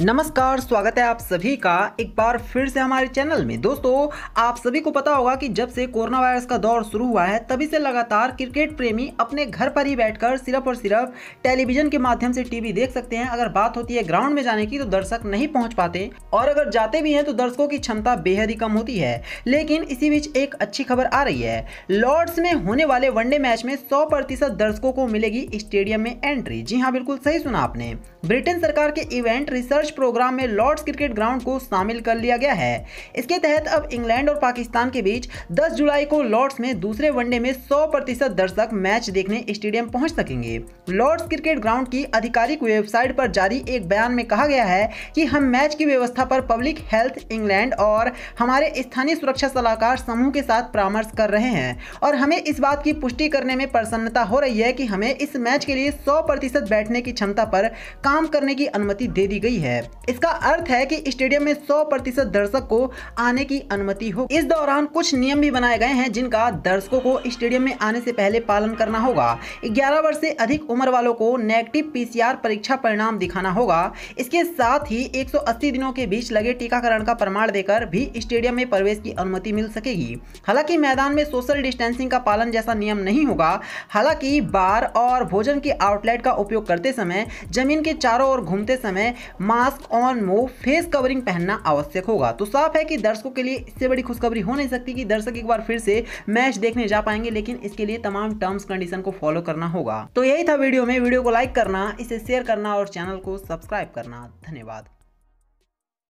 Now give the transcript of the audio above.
नमस्कार स्वागत है आप सभी का एक बार फिर से हमारे चैनल में दोस्तों आप सभी को पता होगा कि जब से कोरोना वायरस का दौर शुरू हुआ है तभी से लगातार क्रिकेट प्रेमी अपने घर पर ही बैठकर सिर्फ और सिर्फ टेलीविजन के माध्यम से टीवी देख सकते हैं अगर बात होती है ग्राउंड में जाने की तो दर्शक नहीं पहुंच पाते और अगर जाते भी हैं तो दर्शकों की क्षमता बेहद ही कम होती है लेकिन इसी बीच एक अच्छी खबर आ रही है लॉर्ड्स में होने वाले वनडे मैच में सौ दर्शकों को मिलेगी स्टेडियम में एंट्री जी हाँ बिल्कुल सही सुना आपने ब्रिटेन सरकार के इवेंट रिसर्च रिसर्च प्रोग्राम में लॉर्ड्स क्रिकेट ग्राउंड को शामिल कर लिया गया है इसके तहत अब इंग्लैंड और पाकिस्तान के बीच 10 जुलाई को लॉर्ड्स में दूसरे वनडे में 100 प्रतिशत दर्शक मैच देखने स्टेडियम पहुंच सकेंगे लॉर्ड्स क्रिकेट ग्राउंड की आधिकारिक वेबसाइट पर जारी एक बयान में कहा गया है कि हम मैच की व्यवस्था पर पब्लिक हेल्थ इंग्लैंड और हमारे स्थानीय सुरक्षा सलाहकार समूह के साथ परामर्श कर रहे हैं और हमें इस बात की पुष्टि करने में प्रसन्नता हो रही है कि हमें इस मैच के लिए सौ बैठने की क्षमता पर काम करने की अनुमति दे दी गई है है इसका अर्थ है कि स्टेडियम में 100 प्रतिशत दर्शक को आने की अनुमति हो इस दौरान कुछ नियम भी बनाए गए हैं जिनका दर्शकों को स्टेडियम में आने से पहले पालन करना होगा 11 वर्ष से अधिक उम्र वालों को नेगेटिव पीसीआर परीक्षा परिणाम दिखाना होगा इसके साथ ही 180 दिनों के बीच लगे टीकाकरण का प्रमाण देकर भी स्टेडियम में प्रवेश की अनुमति मिल सकेगी हालांकि मैदान में सोशल डिस्टेंसिंग का पालन जैसा नियम नहीं होगा हालांकि बार और भोजन के आउटलेट का उपयोग करते समय जमीन के चारों ओर घूमते समय मास्क मास्क ऑन मो फेस कवरिंग पहनना आवश्यक होगा तो साफ है कि दर्शकों के लिए इससे बड़ी खुशखबरी हो नहीं सकती कि दर्शक एक बार फिर से मैच देखने जा पाएंगे लेकिन इसके लिए तमाम टर्म्स कंडीशन को फॉलो करना होगा तो यही था वीडियो में वीडियो को लाइक करना इसे शेयर करना और चैनल को सब्सक्राइब करना धन्यवाद